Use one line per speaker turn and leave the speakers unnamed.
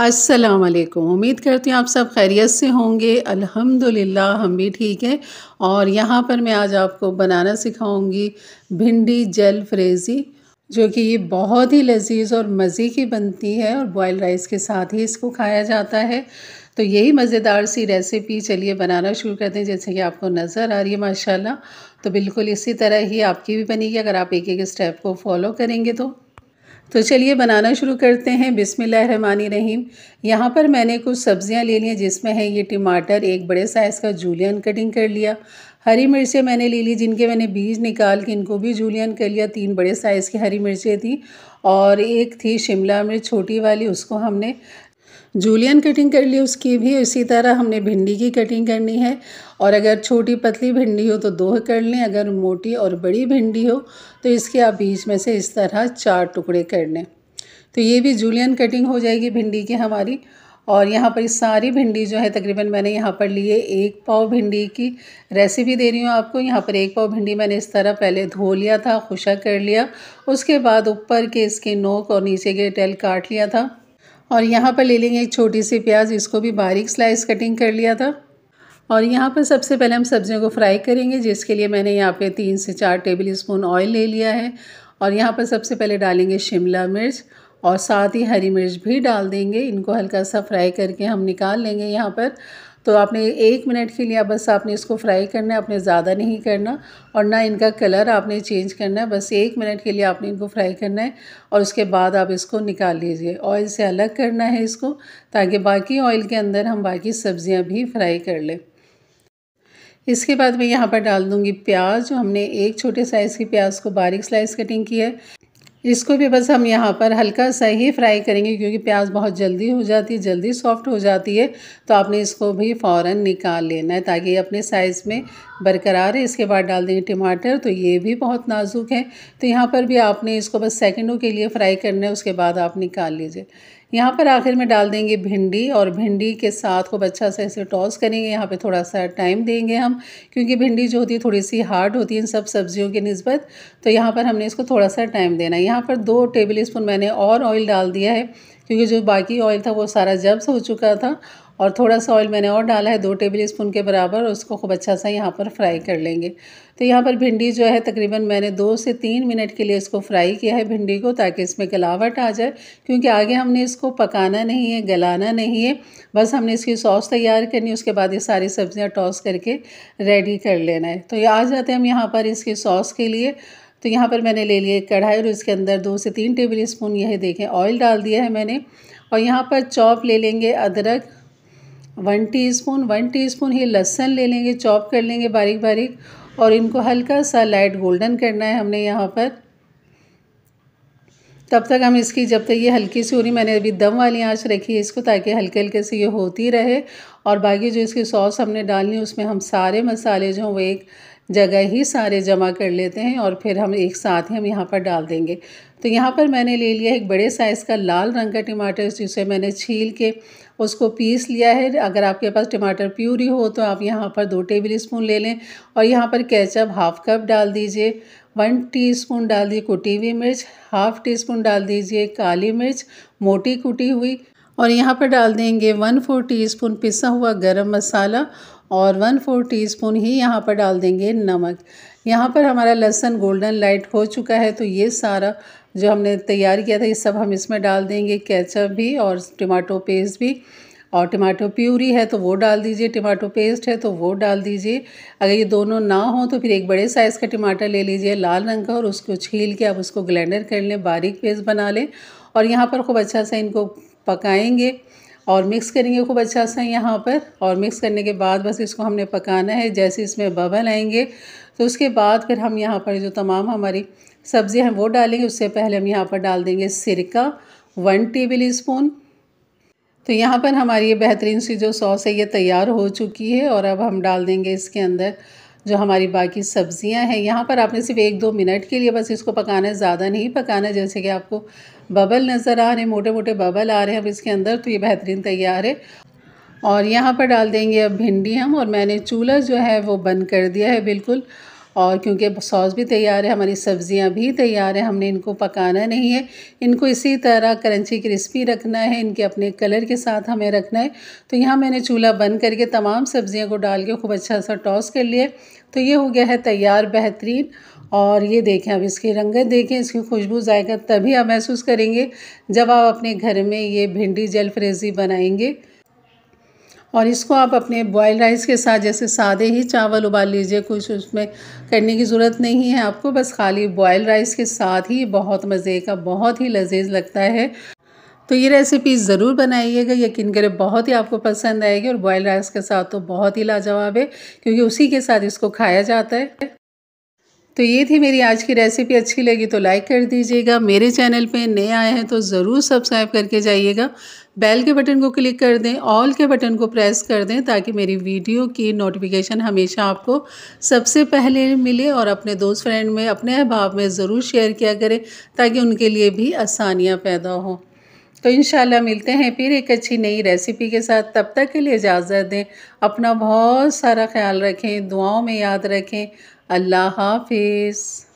अस्सलाम वालेकुम उम्मीद करती हूँ आप सब खैरियत से होंगे अल्हम्दुलिल्लाह हम भी ठीक हैं और यहाँ पर मैं आज आपको बनाना सिखाऊंगी भिंडी जल फ्रेज़ी जो कि ये बहुत ही लजीज और मज़े की बनती है और बॉयल राइस के साथ ही इसको खाया जाता है तो यही मज़ेदार सी रेसिपी चलिए बनाना शुरू करते हैं जैसे कि आपको नज़र आ रही है माशाल्लाह तो बिल्कुल इसी तरह ही आपकी भी बनेगी अगर आप एक एक स्टेप को फॉलो करेंगे तो तो चलिए बनाना शुरू करते हैं रहीम यहाँ पर मैंने कुछ सब्ज़ियाँ ले लिया जिसमें है ये टमाटर एक बड़े साइज़ का जूलियन कटिंग कर लिया हरी मिर्चें मैंने ले ली जिनके मैंने बीज निकाल के इनको भी जूलियन कर लिया तीन बड़े साइज़ की हरी मिर्चें थी और एक थी शिमला मिर्च छोटी वाली उसको हमने जूलियन कटिंग कर ली उसकी भी इसी तरह हमने भिंडी की कटिंग करनी है और अगर छोटी पतली भिंडी हो तो दो कर लें अगर मोटी और बड़ी भिंडी हो तो इसके आप बीच में से इस तरह चार टुकड़े कर लें तो ये भी जूलियन कटिंग हो जाएगी भिंडी की हमारी और यहाँ पर सारी भिंडी जो है तकरीबन मैंने यहाँ पर लिए एक पाव भिंडी की रेसिपी दे रही हूँ आपको यहाँ पर एक पाव भिंडी मैंने इस तरह पहले धो लिया था खुशा कर लिया उसके बाद ऊपर के इसके नोक और नीचे के टेल काट लिया था और यहाँ पर ले लेंगे एक छोटी सी प्याज इसको भी बारीक स्लाइस कटिंग कर लिया था और यहाँ पर सबसे पहले हम सब्जियों को फ्राई करेंगे जिसके लिए मैंने यहाँ पे तीन से चार टेबल स्पून ऑयल ले लिया है और यहाँ पर सबसे पहले डालेंगे शिमला मिर्च और साथ ही हरी मिर्च भी डाल देंगे इनको हल्का सा फ्राई करके हम निकाल लेंगे यहाँ पर तो आपने एक मिनट के लिए बस आपने इसको फ्राई करना है आपने ज़्यादा नहीं करना और ना इनका कलर आपने चेंज करना है बस एक मिनट के लिए आपने इनको फ्राई करना है और उसके बाद आप इसको निकाल लीजिए ऑयल से अलग करना है इसको ताकि बाकी ऑयल के अंदर हम बाकी सब्ज़ियाँ भी फ्राई कर लें इसके बाद मैं यहाँ पर डाल दूँगी प्याज हमने एक छोटे साइज़ की प्याज को बारीक स्लाइस कटिंग की है इसको भी बस हम यहाँ पर हल्का सा ही फ्राई करेंगे क्योंकि प्याज बहुत जल्दी हो जाती है जल्दी सॉफ्ट हो जाती है तो आपने इसको भी फ़ौर निकाल लेना है ताकि ये अपने साइज़ में बरकरार है इसके बाद डाल देंगे टमाटर तो ये भी बहुत नाजुक है तो यहाँ पर भी आपने इसको बस सेकेंडों के लिए फ्राई करना है उसके बाद आप निकाल लीजिए यहाँ पर आखिर में डाल देंगे भिंडी और भिंडी के साथ खूब अच्छा सा इसे टॉस करेंगे यहाँ पे थोड़ा सा टाइम देंगे हम क्योंकि भिंडी जो होती है थोड़ी सी हार्ड होती है इन सब सब्जियों की नस्बत तो यहाँ पर हमने इसको थोड़ा सा टाइम देना है यहाँ पर दो टेबल स्पून मैंने और ऑयल डाल दिया है क्योंकि जो बाकी ऑयल था वो सारा जब्स हो चुका था और थोड़ा सा ऑयल मैंने और डाला है दो टेबल स्पून के बराबर उसको खूब अच्छा सा यहाँ पर फ्राई कर लेंगे तो यहाँ पर भिंडी जो है तकरीबन मैंने दो से तीन मिनट के लिए इसको फ्राई किया है भिंडी को ताकि इसमें गलावट आ जाए क्योंकि आगे हमने इसको पकाना नहीं है गलाना नहीं है बस हमने इसकी सॉस तैयार करनी उसके बाद ये सारी सब्ज़ियाँ टॉस करके रेडी कर लेना है तो ये आ जाते हैं हम यहाँ पर इसकी सॉस के लिए तो यहाँ पर मैंने ले लिया एक कढ़ाई और इसके अंदर दो से तीन टेबल स्पून यह देखें ऑयल डाल दिया है मैंने और यहाँ पर चॉप ले लेंगे अदरक one teaspoon one teaspoon ये लहसन ले लेंगे चॉप कर लेंगे बारीक बारीक और इनको हल्का सा लाइट गोल्डन करना है हमने यहाँ पर तब तक हम इसकी जब तक ये हल्की सी हो रही मैंने अभी दम वाली आंच रखी है इसको ताकि हल्के हल्के से ये होती रहे और बाकी जो इसकी सॉस हमने डालनी है उसमें हम सारे मसाले जो हैं वो एक जगह ही सारे जमा कर लेते हैं और फिर हम एक साथ ही हम यहाँ पर डाल देंगे तो यहाँ पर मैंने ले लिया एक बड़े साइज़ का लाल रंग का टमाटर जिसे मैंने छील के उसको पीस लिया है अगर आपके पास टमाटर प्यूरी हो तो आप यहाँ पर दो टेबल स्पून ले लें और यहाँ पर केचप हाफ कप डाल दीजिए वन टीस्पून डाल दीजिए कुटी हुई मिर्च हाफ टी स्पून डाल दीजिए काली मिर्च मोटी कुटी हुई और यहाँ पर डाल देंगे वन फोर स्पून पिसा हुआ गरम मसाला और वन फोर स्पून ही यहाँ पर डाल देंगे नमक यहाँ पर हमारा लहसन गोल्डन लाइट हो चुका है तो ये सारा जो हमने तैयार किया था ये सब हम इसमें डाल देंगे कैचअप भी और टमाटो पेस्ट भी और टमाटो प्यूरी है तो वो डाल दीजिए टमाटो पेस्ट है तो वो डाल दीजिए अगर ये दोनों ना हो तो फिर एक बड़े साइज़ का टमाटर ले लीजिए लाल रंग का और उसको छील के आप उसको ग्लैंडर कर लें बारीक पेस्ट बना लें और यहाँ पर खूब अच्छा सा इनको पकाएंगे और मिक्स करेंगे खूब अच्छा सा यहाँ पर और मिक्स करने के बाद बस इसको हमने पकाना है जैसे इसमें बबल आएंगे तो उसके बाद फिर हम यहाँ पर जो तमाम हमारी सब्ज़ी हम वो डालेंगे उससे पहले हम यहाँ पर डाल देंगे सिरका वन टेबल स्पून तो यहाँ पर हमारी ये बेहतरीन सी जो सॉस है ये तैयार हो चुकी है और अब हम डाल देंगे इसके अंदर जो हमारी बाकी सब्ज़ियाँ हैं यहाँ पर आपने सिर्फ एक दो मिनट के लिए बस इसको पकाना है ज़्यादा नहीं पकाना है जैसे कि आपको बबल नज़र आ रहे हैं मोटे मोटे बबल आ रहे हैं अब इसके अंदर तो ये बेहतरीन तैयार है और यहाँ पर डाल देंगे अब भिंडी हम और मैंने चूल्हा जो है वो बंद कर दिया है बिल्कुल और क्योंकि सॉस भी तैयार है हमारी सब्ज़ियाँ भी तैयार है हमने इनको पकाना नहीं है इनको इसी तरह करंची क्रिस्पी रखना है इनके अपने कलर के साथ हमें रखना है तो यहाँ मैंने चूल्हा बंद करके तमाम सब्ज़ियों को डाल के खूब अच्छा सा टॉस कर लिया तो ये हो गया है तैयार बेहतरीन और ये देखें अब इसकी रंगत देखें इसकी खुशबू जायका तभी आप महसूस करेंगे जब आप अपने घर में ये भिंडी जल फ्रेजी बनाएंगे और इसको आप अपने बॉयल राइस के साथ जैसे सादे ही चावल उबाल लीजिए कुछ उसमें करने की ज़रूरत नहीं है आपको बस खाली बॉयल राइस के साथ ही बहुत मज़े का बहुत ही लजीज लगता है तो ये रेसिपी ज़रूर बनाइएगा यकीन करें बहुत ही आपको पसंद आएगी और बॉयल राइस के साथ तो बहुत ही लाजवाब है क्योंकि उसी के साथ इसको खाया जाता है तो ये थी मेरी आज की रेसिपी अच्छी लगी तो लाइक कर दीजिएगा मेरे चैनल पे नए आए हैं तो ज़रूर सब्सक्राइब करके जाइएगा बेल के बटन को क्लिक कर दें ऑल के बटन को प्रेस कर दें ताकि मेरी वीडियो की नोटिफिकेशन हमेशा आपको सबसे पहले मिले और अपने दोस्त फ्रेंड में अपने अहबाब में ज़रूर शेयर किया करें ताकि उनके लिए भी आसानियाँ पैदा हों तो इन मिलते हैं फिर एक अच्छी नई रेसिपी के साथ तब तक के लिए इजाज़त दें अपना बहुत सारा ख्याल रखें दुआओं में याद रखें अल्लाह हाफिज़